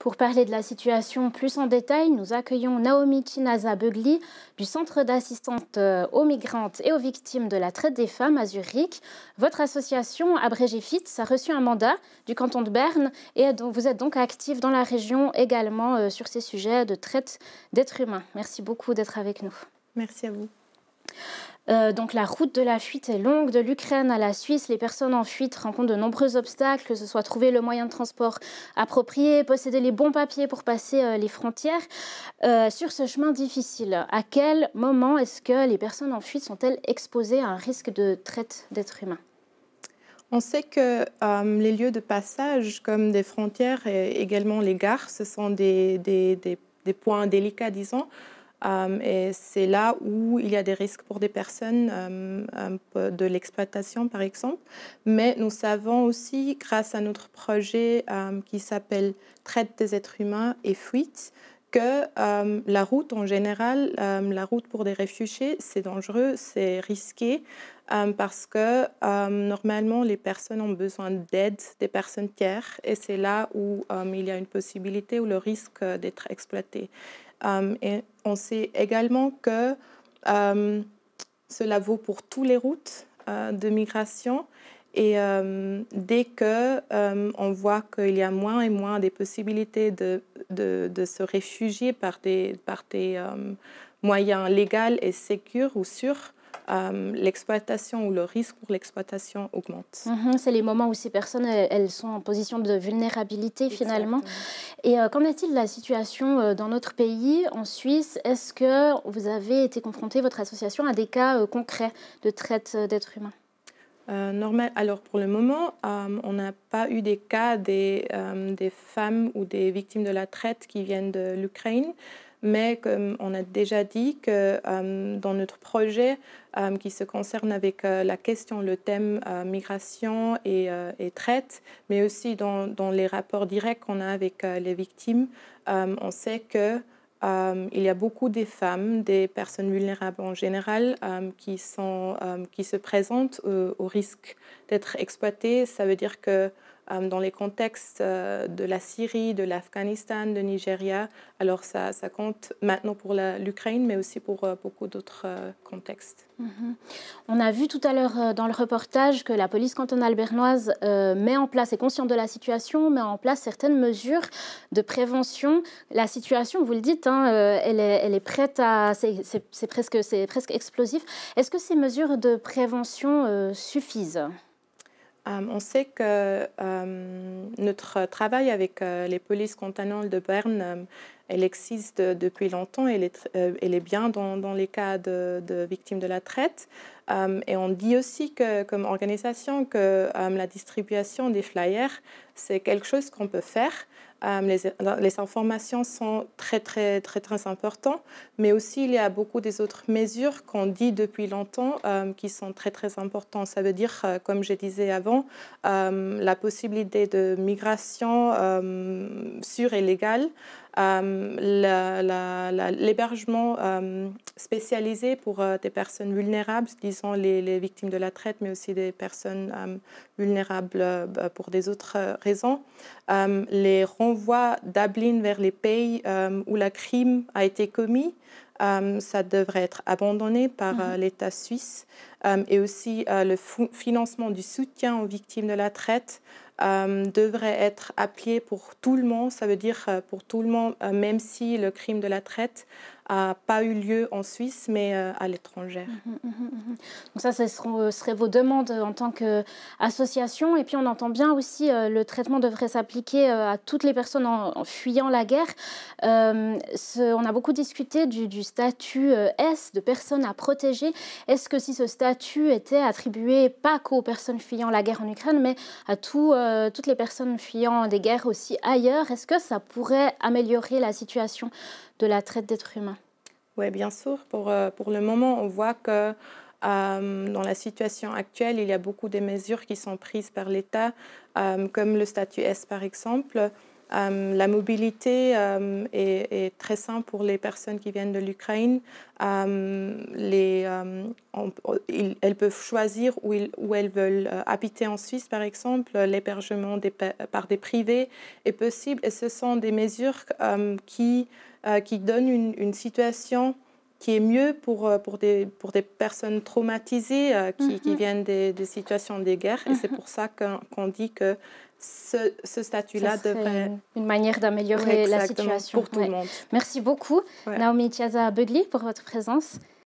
Pour parler de la situation plus en détail, nous accueillons Naomi Chinaza bugli du Centre d'assistance euh, aux migrantes et aux victimes de la traite des femmes à Zurich. Votre association, Abrégifit, a reçu un mandat du canton de Berne et vous êtes donc active dans la région également euh, sur ces sujets de traite d'êtres humains. Merci beaucoup d'être avec nous. Merci à vous. Euh, donc la route de la fuite est longue. De l'Ukraine à la Suisse, les personnes en fuite rencontrent de nombreux obstacles, que ce soit trouver le moyen de transport approprié, posséder les bons papiers pour passer euh, les frontières. Euh, sur ce chemin difficile, à quel moment est-ce que les personnes en fuite sont-elles exposées à un risque de traite d'êtres humains on sait que les lieux de passage, comme des frontières et également les gares, ce sont des points délicats, disons, euh, et c'est là où il y a des risques pour des personnes euh, euh, de l'exploitation, par exemple. Mais nous savons aussi, grâce à notre projet qui s'appelle Traite des êtres humains et fuite, que euh, la route en général, euh, la route pour des réfugiés, c'est dangereux, c'est risqué, euh, parce que normalement, les personnes ont besoin d'aide des personnes tiers, et c'est là où il y a une possibilité ou le risque d'être exploité. et on sait également que cela vaut pour toutes les routes de migration. Et dès que on voit qu'il y a moins et moins des possibilités de de, se réfugier par des, euh, moyens légaux et sécurs ou sûrs, euh, l'exploitation ou le risque pour l'exploitation augmente. Mhm, c'est les moments où ces personnes, elles, sont en position de vulnérabilité finalement. Et euh, qu'en est-il de la situation dans notre pays, en Suisse Est-ce que vous avez été confronté, votre association, à des cas concrets de traite d'êtres humains euh, normal. Alors pour le moment, euh, on n'a pas eu des cas des, euh, des, femmes ou des victimes de la traite qui viennent de l'Ukraine, mais comme on a déjà dit que dans notre projet qui se concerne avec la question, le thème migration et, et, traite, mais aussi dans, dans les rapports directs qu'on a avec les victimes, on sait que euh, il y a beaucoup des femmes, des personnes vulnérables en général, euh, qui, euh, qui se présentent au risque d'être exploitées. Ça veut dire que euh, dans les contextes euh, de la Syrie, de l'Afghanistan, de Nigeria. Alors ça, compte maintenant pour l'Ukraine, mais aussi pour euh, beaucoup d'autres contextes. Mhm. On a vu tout à l'heure dans le reportage que la police cantonale bernoise met en place, est consciente de la situation, met en place certaines mesures de prévention. La situation, vous le dites, hein, elle, est, prête à... C'est presque, presque explosif. Est-ce que ces mesures de prévention suffisent euh, on sait que euh, notre travail avec euh, les polices cantonales de Berne, elle existe depuis longtemps, et est, elle est bien dans, les cas de, victimes de la traite. et on dit aussi que, comme organisation que la distribution des flyers, c'est quelque chose qu'on peut faire. Euh, les, informations sont très, très, très, très importantes, mais aussi il y a beaucoup des autres mesures qu'on dit depuis longtemps euh, qui sont très, très importantes. Ça veut dire, euh, comme je disais avant, la possibilité de migration sûre et légale. Euh, l'hébergement euh, spécialisé pour euh, des personnes vulnérables, disons les, les, victimes de la traite, mais aussi des personnes vulnérables bah, pour des autres raisons, les renvois d'Ablin vers les pays où la crime a été commis. ça devrait être abandonné par mhm. l'État suisse et aussi le financement du soutien aux victimes de la traite euh, devrait être appliqué pour tout le monde. Ça veut dire euh, pour tout le monde, euh, même si le crime de la traite n'a pas eu lieu en Suisse, mais euh, à l'étranger. Mmh, mmh, mmh, Donc ça, ce euh, seraient vos demandes euh, en tant qu'association. Et puis on entend bien aussi le traitement devrait s'appliquer à toutes les personnes en, fuyant la guerre. on a beaucoup discuté du, statut S de personnes à protéger. Est-ce que si ce statut était attribué pas qu'aux personnes fuyant la guerre en Ukraine, mais à toutes les personnes fuyant des guerres aussi ailleurs, est-ce que ça pourrait améliorer la situation de la traite d'êtres humains oui, bien sûr. Pour, euh, pour le moment, on voit que euh, dans la situation actuelle, il y a beaucoup de mesures qui sont prises par l'État, euh, comme le statut S par exemple. la mobilité est, est, très simple pour les personnes qui viennent de l'Ukraine. Les, elles peuvent choisir où, elles veulent euh, habiter en Suisse, par exemple. Euh, l'hébergement par des privés est possible. Et ce sont des mesures euh, qui, donnent une, situation qui est mieux pour, pour, des, pour des personnes traumatisées qui, mm-hmm. viennent des, situations de guerre. Et c'est mm-hmm. pour ça qu'on dit que ce, statut-là devrait... Une manière d'améliorer la situation. Pour tout le monde. Merci beaucoup, Naomi Tiaza begli pour votre présence.